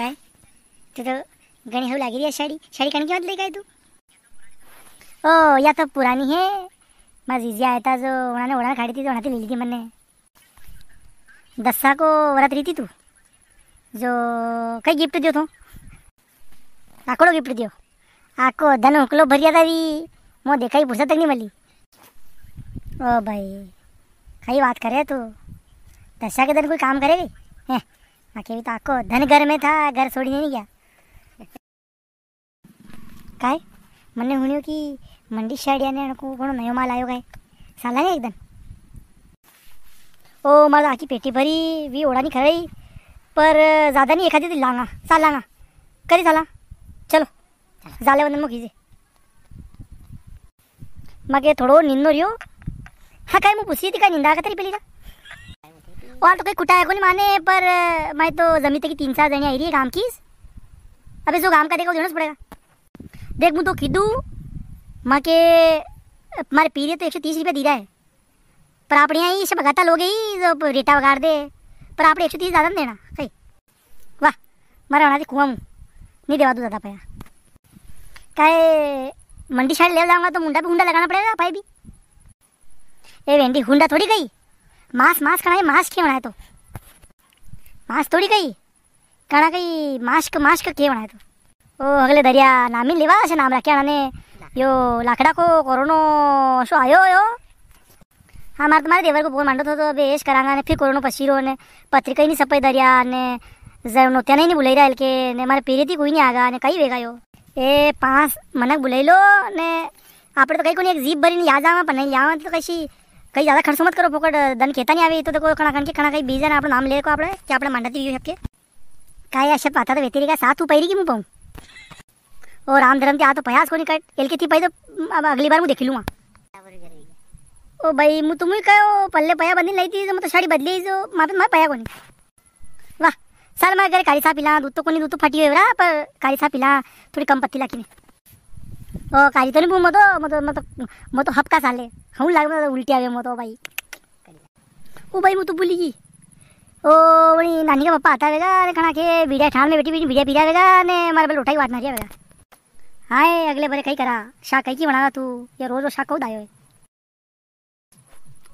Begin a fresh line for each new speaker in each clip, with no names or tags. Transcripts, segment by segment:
काय तू तर गणी हो लागी या साडी साडी कारण किंवा काय तू ओ या तर पुराणी हे माझी जी आहे जो उन्हाने उन्हा खाड़ी थी जो उन्हाती लिली थी मैंने दसा को वरात रही थी तू जो कई गिफ्ट दियो तू आकड़ो गिफ्ट दियो आको धन हुकलो भर गया था भी मो देखा ही फुर्सत तक नहीं मिली ओ भाई कई बात करे तू दशा के दिन कोई काम करेगी आके हाँ, भी तो आको धन घर में था घर छोड़ने नहीं गया काय मैंने हुनियो कि मंडी शेड याने को कोनो नयो माल आयो गए साला ने एकदम ओ माझा आखी पेटी भरी वी ओढा नहीं खराई पर ज़्यादा नहीं एखादी दिला लांगा साल लांगा करी साला चलो जाले बंद मग हिजे मग थोडो निंदो रियो हाँ कहीं मुझे पुसी थी कहीं निंदा का तेरी पहली जा और तो कुटा को नहीं माने पर मैं तो जमीते की तीन चार रही है घाम की अब जो गाम का देखो देणंच तो पडेगा देख मु तो किदू माँ के मारे पीरिए तो एक सौ तीस रुपया रहा है पर आप यहाँ ही सब लोग लोगे ही तो रेटा वगार दे पर आप एक सौ तीस ज़्यादा देना सही वाह मारा से कुआ मुँह नहीं देवा दू ज़्यादा पाया कहे मंडी साइड ले जाऊँगा तो मुंडा भी हुडा लगाना पड़ेगा भाई भी ए वेंडी हुंडा थोड़ी गई मांस मांस खाना है मांस क्यों बनाया तू मांस थोड़ी कही कहना कही मास्क मास्क क्यों बनाया तू ओ अगले दरिया नामी लेवा છે નામ રાખ્યા અને યો લાકડા કો કોરોનો શું આયો યો હા મારે તમારે દેવર કો બોલ માંડો તો બે એશ કરાંગા ને ફિર કોરોનો પસીરો અને પત્રિકાની સપાઈ દરિયા અને જરનો ત્યાં નહીં બોલાઈ રહ્યા કે ને મારે પીરેથી કોઈ નહીં આગા અને કઈ વેગાયો એ પાંચ મને બોલાઈ લો ને આપણે તો કઈ કોની એક જીભ ભરીને યાદ આવે પણ નહીં યાદ તો કશી कई ज्यादा ખર્ચો मत करो ફોકટ દન કહેતા નહીં આવી તો કોઈ ઘણા કારણ કે ઘણા કંઈ બીજાને આપણે નામ લે આપણે કે આપણે માંડાતી રહ્યું શકીએ કાંઈ આ શબ પાતા તો વેતી રહ્યા સાથ હું પહેરી કે હું પાઉં ओ राम धर्म के आ तो पयास को नहीं कट एल के थी पाई तो अब अगली बार मैं देख लूँगा ओ भाई मु तुम कहो पल्ले पया बंदी लाई थी तो मैं तो साड़ी बदली जो माँ मैं पया को नहीं वाह सर मैं घर कारी सा पिला दूध तो को दूध तो फटी हुई पर कारी सा पिला थोड़ी कम पत्ती लाखी ओ काजी तो नहीं मत मत मत मत हपका साले हम लाग मत उल्टी आवे मत भाई ओ भाई मु तो भूली गई ओ वणी नानी का पप्पा आता वेगा अरे खाना के बीड़ा ठान में बैठी बीड़ी बीड़ा पीड़ा वेगा ने मारे पे उठाई बात ना जाएगा हाय अगले बारे कई करा शाक कई की बनावा तू ये रोज रोज शाक को दायो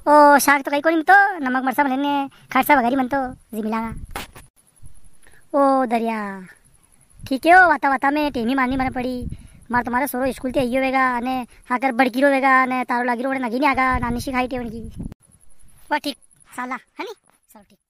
ओ शाक तो कहीं को नहीं तो नमक मरसा लेने खर्चा वगैरह मन तो जी मिलाना ओ दरिया ठीक है ओ वाता वाता में टेमी मारनी मर पड़ी મારે તમારે સોરો સ્કૂલથી આવી ગયો વેગા અને હાકર ભડકીરો વેગા અને તારો લાગીરો મને નગીને આગા નાની શીખાઈ ટેવણ કી વા ઠીક સાલા હની સારું ઠીક